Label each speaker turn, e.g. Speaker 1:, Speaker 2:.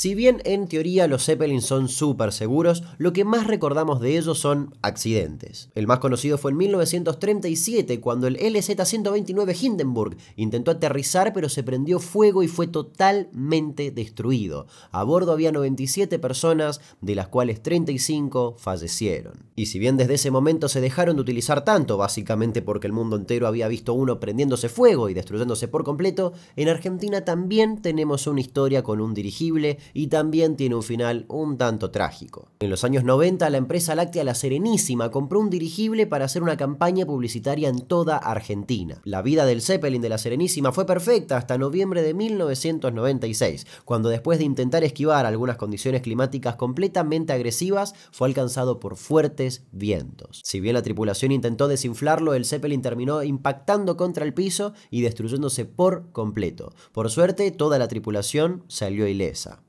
Speaker 1: Si bien en teoría los Zeppelin son súper seguros, lo que más recordamos de ellos son accidentes. El más conocido fue en 1937, cuando el LZ-129 Hindenburg intentó aterrizar pero se prendió fuego y fue totalmente destruido. A bordo había 97 personas, de las cuales 35 fallecieron. Y si bien desde ese momento se dejaron de utilizar tanto, básicamente porque el mundo entero había visto uno prendiéndose fuego y destruyéndose por completo, en Argentina también tenemos una historia con un dirigible y también tiene un final un tanto trágico. En los años 90 la empresa láctea La Serenísima compró un dirigible para hacer una campaña publicitaria en toda Argentina. La vida del Zeppelin de La Serenísima fue perfecta hasta noviembre de 1996, cuando después de intentar esquivar algunas condiciones climáticas completamente agresivas, fue alcanzado por fuertes vientos. Si bien la tripulación intentó desinflarlo, el Zeppelin terminó impactando contra el piso y destruyéndose por completo. Por suerte, toda la tripulación salió ilesa.